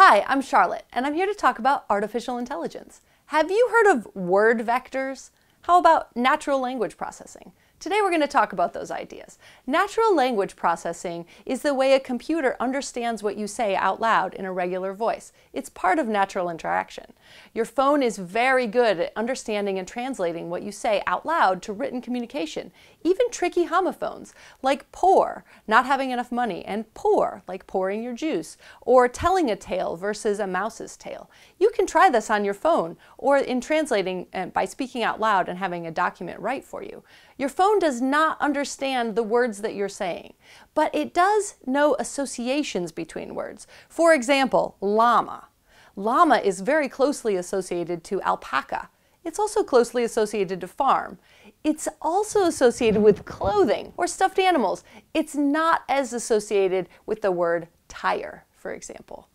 Hi, I'm Charlotte, and I'm here to talk about artificial intelligence. Have you heard of word vectors? How about natural language processing? Today we're going to talk about those ideas. Natural language processing is the way a computer understands what you say out loud in a regular voice. It's part of natural interaction. Your phone is very good at understanding and translating what you say out loud to written communication, even tricky homophones like poor, not having enough money, and poor, like pouring your juice, or telling a tale versus a mouse's tail. You can try this on your phone or in translating eh, by speaking out loud and having a document write for you. Your phone phone does not understand the words that you're saying, but it does know associations between words. For example, llama. Llama is very closely associated to alpaca. It's also closely associated to farm. It's also associated with clothing or stuffed animals. It's not as associated with the word tire, for example.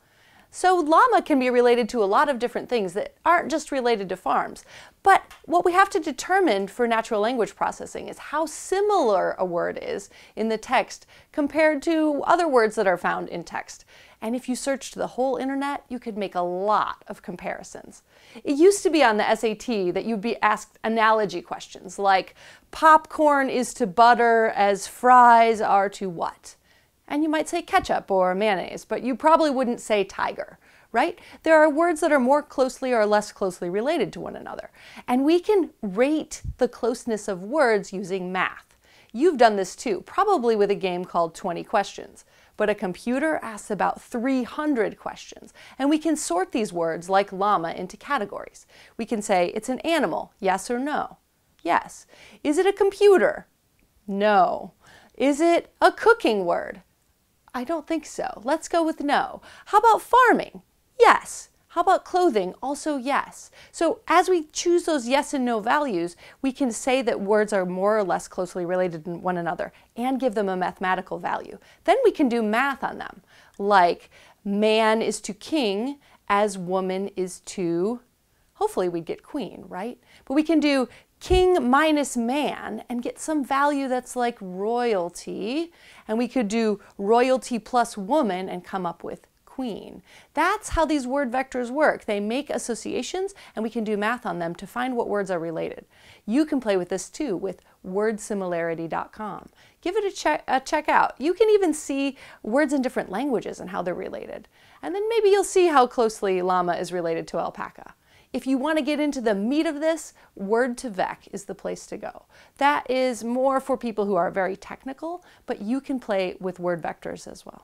So llama can be related to a lot of different things that aren't just related to farms. But what we have to determine for natural language processing is how similar a word is in the text compared to other words that are found in text. And if you searched the whole internet, you could make a lot of comparisons. It used to be on the SAT that you'd be asked analogy questions like popcorn is to butter as fries are to what? And you might say ketchup or mayonnaise, but you probably wouldn't say tiger, right? There are words that are more closely or less closely related to one another. And we can rate the closeness of words using math. You've done this too, probably with a game called 20 Questions. But a computer asks about 300 questions, and we can sort these words like llama into categories. We can say, it's an animal, yes or no? Yes. Is it a computer? No. Is it a cooking word? I don't think so. Let's go with no. How about farming? Yes. How about clothing? Also, yes. So, as we choose those yes and no values, we can say that words are more or less closely related to one another and give them a mathematical value. Then we can do math on them, like man is to king as woman is to hopefully we'd get queen, right? But we can do king minus man and get some value that's like royalty. And we could do royalty plus woman and come up with queen. That's how these word vectors work. They make associations and we can do math on them to find what words are related. You can play with this too with wordsimilarity.com. Give it a, check, a check out. You can even see words in different languages and how they're related. And then maybe you'll see how closely llama is related to alpaca. If you want to get into the meat of this, Word to Vec is the place to go. That is more for people who are very technical, but you can play with word vectors as well.